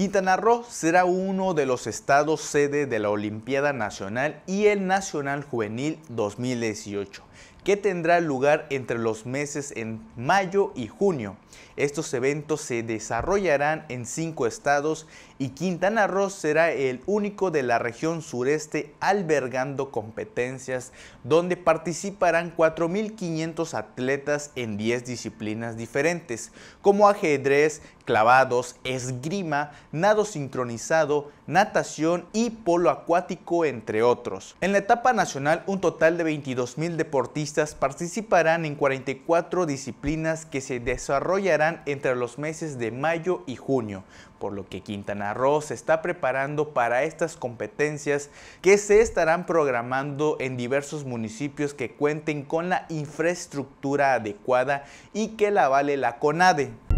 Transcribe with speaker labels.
Speaker 1: Quintana Roo será uno de los estados sede de la Olimpiada Nacional y el Nacional Juvenil 2018 que tendrá lugar entre los meses en mayo y junio. Estos eventos se desarrollarán en cinco estados y Quintana Roo será el único de la región sureste albergando competencias donde participarán 4.500 atletas en 10 disciplinas diferentes, como ajedrez, clavados, esgrima, nado sincronizado, natación y polo acuático, entre otros. En la etapa nacional, un total de 22.000 deportistas participarán en 44 disciplinas que se desarrollarán entre los meses de mayo y junio, por lo que Quintana Roo se está preparando para estas competencias que se estarán programando en diversos municipios que cuenten con la infraestructura adecuada y que la vale la CONADE.